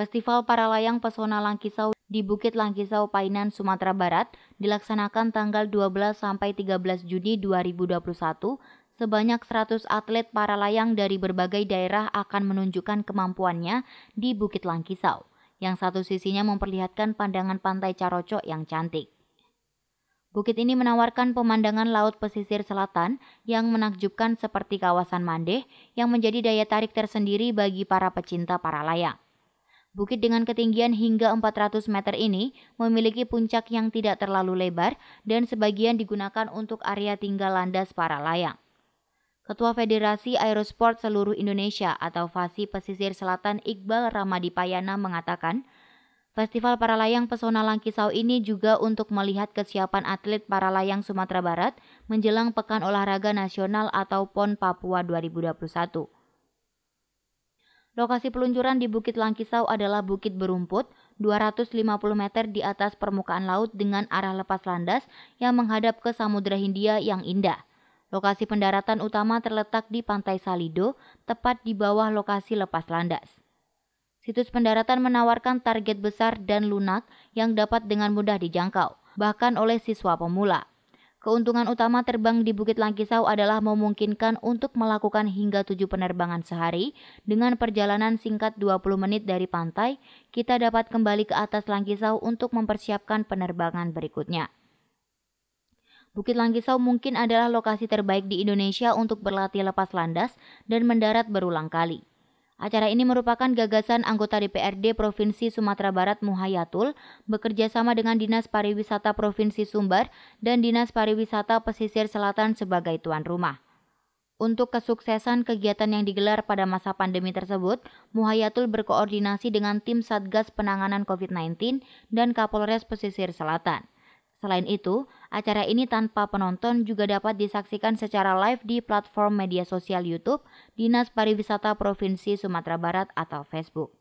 Festival para layang pesona Langkisau di Bukit Langkisau Painan, Sumatera Barat dilaksanakan tanggal 12 sampai 13 Juni 2021. Sebanyak 100 atlet para layang dari berbagai daerah akan menunjukkan kemampuannya di Bukit Langkisau, yang satu sisinya memperlihatkan pandangan pantai Carocok yang cantik. Bukit ini menawarkan pemandangan laut pesisir selatan yang menakjubkan seperti kawasan Mandeh yang menjadi daya tarik tersendiri bagi para pecinta para layang. Bukit dengan ketinggian hingga 400 meter ini memiliki puncak yang tidak terlalu lebar dan sebagian digunakan untuk area tinggal landas para layang. Ketua Federasi Aerosport Seluruh Indonesia atau FASI Pesisir Selatan Iqbal Ramadi Payana mengatakan, Festival para layang pesona Langkisau ini juga untuk melihat kesiapan atlet para layang Sumatera Barat menjelang Pekan Olahraga Nasional atau PON Papua 2021. Lokasi peluncuran di Bukit Langkisau adalah bukit berumput 250 meter di atas permukaan laut dengan arah lepas landas yang menghadap ke Samudra Hindia yang indah. Lokasi pendaratan utama terletak di Pantai Salido, tepat di bawah lokasi lepas landas. Situs pendaratan menawarkan target besar dan lunak yang dapat dengan mudah dijangkau, bahkan oleh siswa pemula. Keuntungan utama terbang di Bukit Langkisau adalah memungkinkan untuk melakukan hingga tujuh penerbangan sehari. Dengan perjalanan singkat 20 menit dari pantai, kita dapat kembali ke atas Langkisau untuk mempersiapkan penerbangan berikutnya. Bukit Langkisau mungkin adalah lokasi terbaik di Indonesia untuk berlatih lepas landas dan mendarat berulang kali. Acara ini merupakan gagasan anggota DPRD Provinsi Sumatera Barat Muhayatul bekerja sama dengan Dinas Pariwisata Provinsi Sumbar dan Dinas Pariwisata Pesisir Selatan sebagai tuan rumah. Untuk kesuksesan kegiatan yang digelar pada masa pandemi tersebut, Muhayatul berkoordinasi dengan tim Satgas Penanganan COVID-19 dan Kapolres Pesisir Selatan. Selain itu, acara ini tanpa penonton juga dapat disaksikan secara live di platform media sosial YouTube Dinas Pariwisata Provinsi Sumatera Barat atau Facebook.